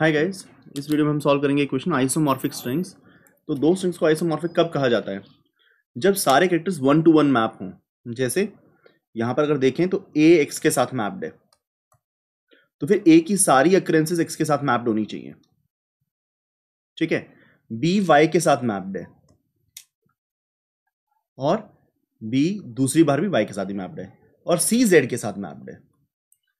hi guys इस video में हम सॉल्व करेंगे क्वेश्चन आइसोमॉर्फिक स्ट्रिंग्स तो दो स्ट्रिंग्स को आइसोमॉर्फिक कब कहा जाता है जब सारे characters one to one map हों जैसे यहां पर अगर देखें तो ए एक्स के साथ मैप्ड है तो फिर ए की सारी अक्रेंसेज एक्स के साथ मैप्ड होनी चाहिए ठीक है बी वाई के साथ मैप्ड है और बी दूसरी बार भी वाई के साथ ही मैप्ड है और सी जेड के साथ मैप्ड है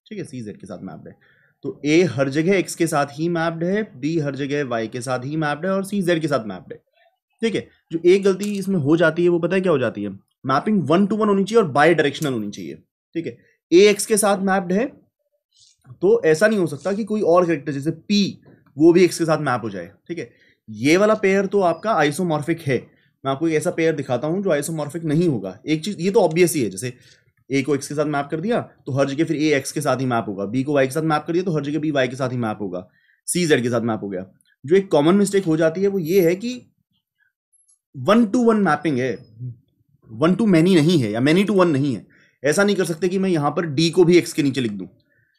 ठीक है सी जेड के साथ मैप्ड है तो ए हर जगह एक्स के साथ ही मैप्ड है बी हर जगह वाई के साथ ही मैप्ड है और सी जेड के साथ मैप्ड है ठीक है जो एक गलती इसमें हो जाती है वो पता है क्या हो जाती है मैपिंग वन टू वन होनी चाहिए और बाई डायरेक्शनल होनी चाहिए ठीक है ए एक्स के साथ मैप्ड है तो ऐसा नहीं हो सकता कि कोई और करेक्टर जैसे पी वो भी एक्स के साथ मैप हो जाए ठीक है ये वाला पेयर तो आपका आइसोमॉर्फिक है मैं आपको एक ऐसा पेयर दिखाता हूँ जो आइसोमॉर्फिक नहीं होगा एक चीज़ ये तो ऑब्वियस ही है जैसे ए को एक्स के साथ मैप कर दिया तो हर जगह फिर ए एक्स के साथ ही मैप होगा बी को वाई के साथ मैप कर दिया तो हर जगह बी वाई के साथ ही मैप होगा सी जेड के साथ मैप हो गया जो एक कॉमन मिस्टेक हो जाती है वो ये है कि वन टू वन मैपिंग है वन टू मैनी नहीं है या मैनी टू वन नहीं है ऐसा नहीं कर सकते कि मैं यहाँ पर डी को भी एक्स के नीचे लिख दूँ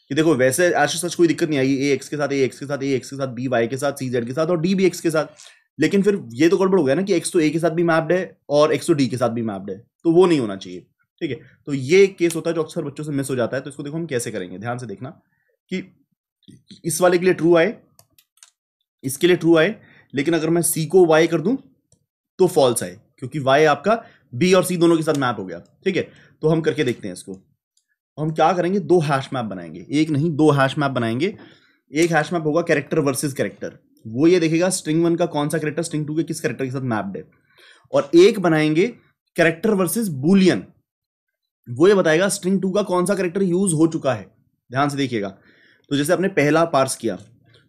कि देखो वैसे ऐसे सच कोई दिक्कत नहीं आई ए एक्स के साथ ए एक्स के साथ ए एक्स के साथ बी वाई के साथ सी जेड के साथ और डी बी एक्स के साथ लेकिन फिर ये तो गड़बड़ हो गया ना कि एक्स तो ए के साथ भी मैप्ड है और एक्स तो डी के साथ भी मैप्ड है तो वो नहीं होना चाहिए ठीक है तो ये केस होता है जो अक्सर बच्चों से मिस हो जाता है तो इसको देखो हम कैसे करेंगे ध्यान से देखना कि इस वाले के लिए ट्रू आए इसके लिए ट्रू आए लेकिन अगर मैं सी को वाई कर दूं तो फॉल्स आए क्योंकि वाई आपका बी और सी दोनों के साथ मैप हो गया ठीक है तो हम करके देखते हैं इसको हम क्या करेंगे दो हैश मैप बनाएंगे एक नहीं दो हैश मैप बनाएंगे एक हैश मैप होगा कैरेक्टर वर्सेस कैरेक्टर वो ये देखेगा स्ट्रिंग वन का कौन सा कैरेक्टर स्ट्रिंग टू के किस कैरेक्टर के साथ मैप्ड है और एक बनाएंगे कैरेक्टर वर्सेस बुलियन वो ये बताएगा स्ट्रिंग टू का कौन सा करेक्टर यूज हो चुका है ध्यान से देखिएगा तो जैसे आपने पहला पार्स किया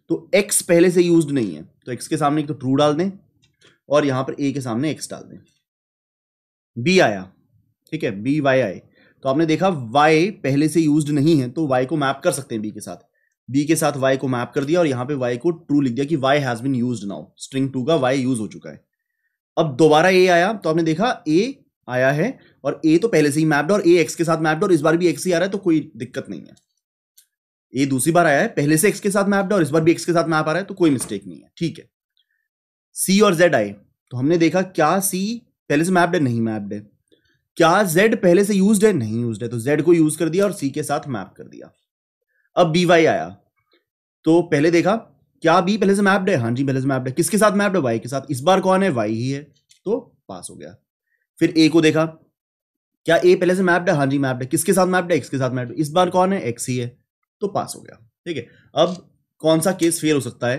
तो एक्स पहले से यूज नहीं है तो एक्स के सामने एक तो ट्रू डाल दें और यहां पर ए के सामने एक्स डाल दें बी आया ठीक है बी वाई आए तो आपने देखा वाई पहले से यूज नहीं है तो वाई को मैप कर सकते हैं बी के साथ बी के साथ वाई को मैप कर दिया और यहां पे वाई को ट्रू लिख दिया कि Y has been use now string two का वाई यूज हो चुका है अब दोबारा ए आया तो आपने देखा ए आया है और ए तो पहले से ही मैप्ड और ए एक्स के साथ मैप्ड और इस बार भी एक्स ही आ रहा है तो कोई दिक्कत नहीं है ए दूसरी बार आया है पहले से एक्स के साथ मैप्ड और इस बार भी एक्स के साथ मैप आ रहा है तो कोई मिस्टेक नहीं है ठीक है सी और जेड आए तो हमने देखा क्या सी पहले से मैप्ड है नहीं मैप्ड है क्या जेड पहले से यूज है नहीं यूज है तो जेड को यूज कर दिया और सी के साथ मैप कर दिया अब बी वाई आया तो पहले देखा क्या बी पहले से मैप्ड है हाँ जी पहले से मैप्ड है किसके साथ मैप्ड है वाई के साथ इस बार कौन है वाई ही है तो पास हो गया फिर ए को देखा क्या ए पहले से मैप्ड है हाँ जी मैप्ड है किसके साथ मैप्ड है एक्स के साथ मैप्ड इस बार कौन है एक्स ही है तो पास हो गया ठीक है अब कौन सा केस फेल हो सकता है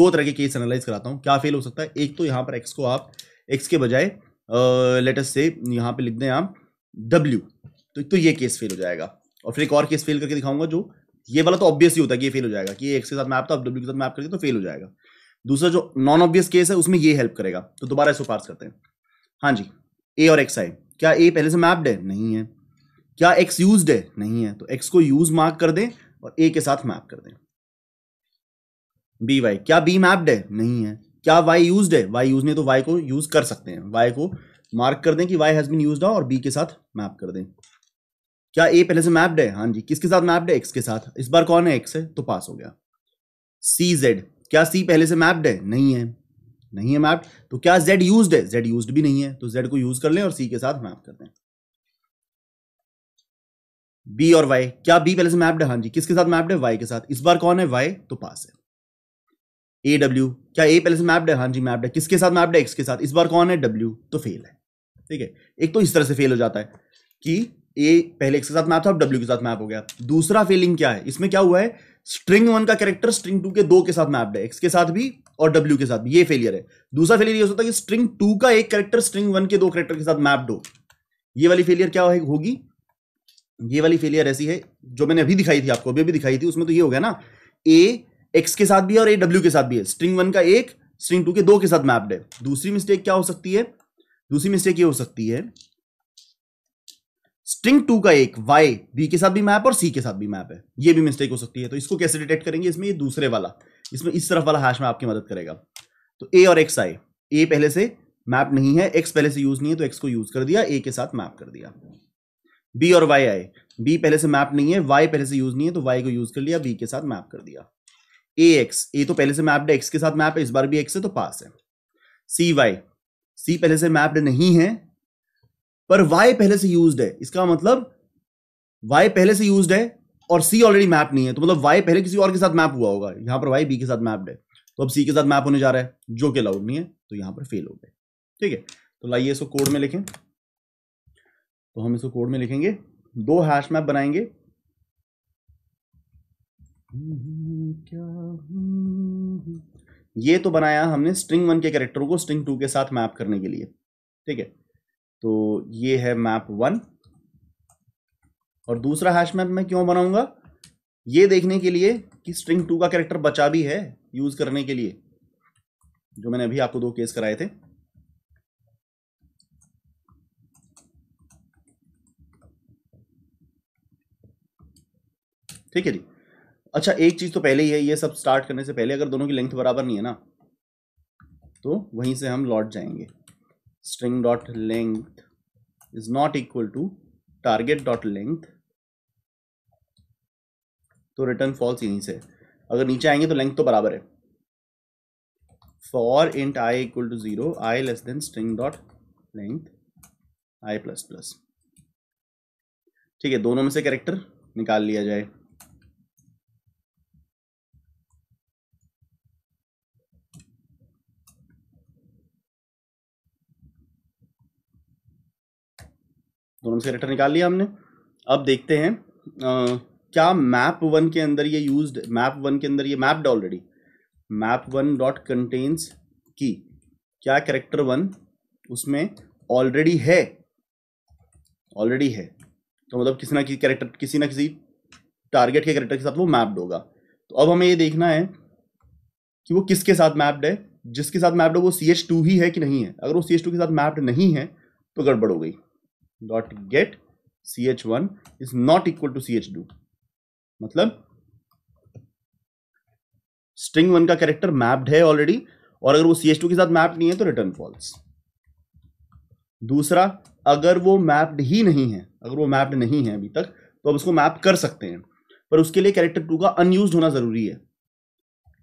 दो तरह के केस एनालाइज कराता हूँ क्या फेल हो सकता है एक तो यहाँ पर एक्स को आप एक्स के बजाय लेटेस्ट से यहाँ पे लिख दें आप डब्ल्यू तो एक तो ये केस फेल हो जाएगा और फिर एक और केस फेल करके दिखाऊंगा जो ये वाला तो ऑब्वियस ही होता है कि ये फेल हो जाएगा कि एक्स के साथ मैप था आप डब्ल्यू के साथ मैप करके तो फेल हो जाएगा दूसरा जो नॉन ऑब्वियस केस है उसमें ये हेल्प करेगा तो दोबारा इसको पास करते हैं हाँ जी ए और एक्स आई क्या ए पहले से मैप्ड है नहीं है क्या एक्स यूज है नहीं है तो एक्स को यूज मार्क कर दें और ए के साथ मैप कर दें बी वाई क्या बी मैप्ड है नहीं है क्या वाई यूज है वाई यूज नहीं तो वाई को यूज कर सकते हैं वाई को मार्क कर दें कि वाई हैज बीन यूज और बी के साथ मैप कर दें क्या ए पहले से मैप्ड है हाँ जी किसके साथ मैप्ड है एक्स के साथ इस बार कौन है एक्स है तो पास हो गया सी जेड क्या सी पहले से मैप्ड है नहीं है नहीं है मैप तो क्या जेड यूज है जेड यूज भी नहीं है तो जेड को यूज कर लें और सी के साथ मैप कर दें बी और वाई क्या बी पहले से मैप्ड है हाँ जी किसके साथ मैप्ड है वाई के साथ इस बार कौन है वाई तो पास है ए डब्ल्यू क्या ए पहले से मैप्ड है हाँ जी मैप्ड है किसके साथ मैप्ड है एक्स के साथ इस बार कौन है डब्ल्यू तो फेल है ठीक है एक तो इस तरह से फेल हो जाता है कि ए पहले एक्स के साथ मैप था अब डब्ल्यू के साथ मैप हो गया दूसरा फेलिंग क्या है इसमें क्या हुआ है स्ट्रिंग वन का कैरेक्टर स्ट्रिंग टू के दो के साथ मैप्ड है एक्स के साथ भी और डब्ल्यू के साथ भी ये फेलियर है दूसरा फेलियर ये होता है कि स्ट्रिंग टू का एक कैरेक्टर स्ट्रिंग वन के दो कैरेक्टर के साथ मैप्ड हो ये वाली फेलियर क्या होगी ये वाली फेलियर ऐसी है जो मैंने अभी दिखाई थी आपको अभी अभी दिखाई थी उसमें तो ये हो गया ना ए एक्स के साथ भी है और ए डब्ल्यू के साथ भी है स्ट्रिंग वन का एक स्ट्रिंग टू के दो के साथ मैप्ड है दूसरी मिस्टेक क्या हो सकती है दूसरी मिस्टेक ये हो सकती है स्ट्रिंग टू का एक वाई बी के साथ भी मैप और सी के साथ भी मैप है ये भी मिस्टेक हो सकती है तो इसको कैसे डिटेक्ट करेंगे इसमें ये दूसरे वाला इसमें इस तरफ वाला हैश में आपकी मदद करेगा तो ए और एक्स आए ए पहले से मैप नहीं है एक्स पहले से यूज नहीं है तो एक्स को यूज कर दिया ए के साथ मैप कर दिया बी और वाई आए बी पहले से मैप नहीं है वाई पहले से यूज नहीं है तो वाई को यूज कर लिया बी के साथ मैप कर दिया ए एक्स ए तो पहले से मैप्ड एक्स के साथ मैप है इस बार भी एक्स है तो पास है सी वाई सी पहले से मैप्ड नहीं है पर वाई पहले से यूज है इसका मतलब वाई पहले से यूज है और सी ऑलरेडी मैप नहीं है तो मतलब वाई पहले किसी और के साथ मैप हुआ होगा यहां पर वाई बी के साथ मैप्ड है तो अब सी के साथ मैप होने जा रहा है जो कि अलाउड नहीं है तो यहां पर फेल हो गए ठीक है तो लाइए इसको कोड में लिखें तो हम इसको कोड में लिखेंगे दो हैश मैप बनाएंगे ये तो बनाया हमने स्ट्रिंग वन के कैरेक्टर को स्ट्रिंग टू के साथ मैप करने के लिए ठीक है तो ये है मैप वन और दूसरा हैश मैप मैं क्यों बनाऊंगा ये देखने के लिए कि स्ट्रिंग टू का कैरेक्टर बचा भी है यूज करने के लिए जो मैंने अभी आपको दो केस कराए थे ठीक है जी अच्छा एक चीज तो पहले ही है ये सब स्टार्ट करने से पहले अगर दोनों की लेंथ बराबर नहीं है ना तो वहीं से हम लौट जाएंगे string dot length is not equal to target dot length तो रिटर्न फॉल्स यहीं से अगर नीचे आएंगे तो लेंथ तो बराबर है for int I equal to zero I less than string dot length I plus plus ठीक है दोनों में से करेक्टर निकाल लिया जाए दोनों से रेटर निकाल लिया हमने अब देखते हैं आ, क्या मैप वन के अंदर ये यूज मैप वन के अंदर ये mapped already map one dot contains key क्या करेक्टर वन उसमें ऑलरेडी है ऑलरेडी है तो मतलब किसी ना किसी करेक्टर किसी ना किसी टारगेट के करेक्टर के साथ वो मैप्ड होगा तो अब हमें ये देखना है कि वो किसके साथ मैप्ड है जिसके साथ मैप्ड हो वो सी एच टू ही है कि नहीं है अगर वो सी एच टू के साथ मैप्ड नहीं है तो गड़बड़ हो गई dot get C H one is not equal to C H two मतलब स्ट्रिंग वन का कैरेक्टर मैप्ड है ऑलरेडी और अगर वो सी एच टू के साथ मैप्ड नहीं है तो रिटर्न फॉल्स दूसरा अगर वो मैप्ड ही नहीं है अगर वो मैप्ड नहीं है अभी तक तो अब उसको मैप कर सकते हैं पर उसके लिए कैरेक्टर टू का अनयूज होना जरूरी है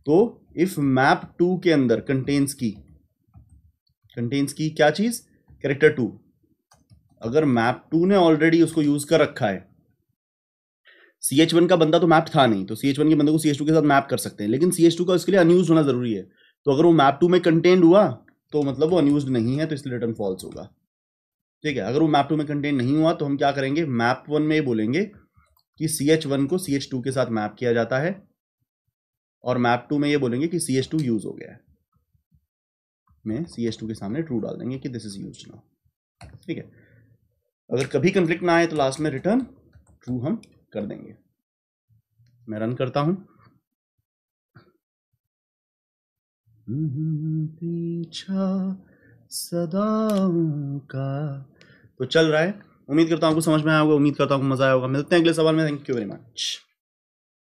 तो इफ मैप टू के अंदर कंटेन्स की कंटेन्स की क्या चीज कैरेक्टर टू अगर मैप टू ने ऑलरेडी उसको यूज कर रखा है सी एच वन का बंदा तो मैप था नहीं तो सी एच वन के बंदे को सी एच टू के साथ मैप कर सकते हैं लेकिन सी एच टू का उसके लिए अनयूज होना जरूरी है तो अगर वो मैप टू में कंटेंट हुआ तो मतलब वो अनयूज नहीं है तो इसलिए रिटर्न फॉल्स होगा ठीक है अगर वो मैप टू में कंटेंट नहीं हुआ तो हम क्या करेंगे मैप वन में ये बोलेंगे कि सी एच वन को सी एच टू के साथ मैप किया जाता है और मैप टू में ये बोलेंगे कि सी एच टू यूज हो गया है मैं सी एच टू के सामने ट्रू डाल देंगे कि दिस इज यूज नाउ ठीक है अगर कभी कंफ्लिक्ट ना आए तो लास्ट में रिटर्न ट्रू हम कर देंगे मैं रन करता हूं पीछा सदा का तो चल रहा है उम्मीद करता हूँ आपको समझ में आया होगा उम्मीद करता हूँ मजा आया होगा मिलते हैं अगले सवाल में थैंक यू वेरी मच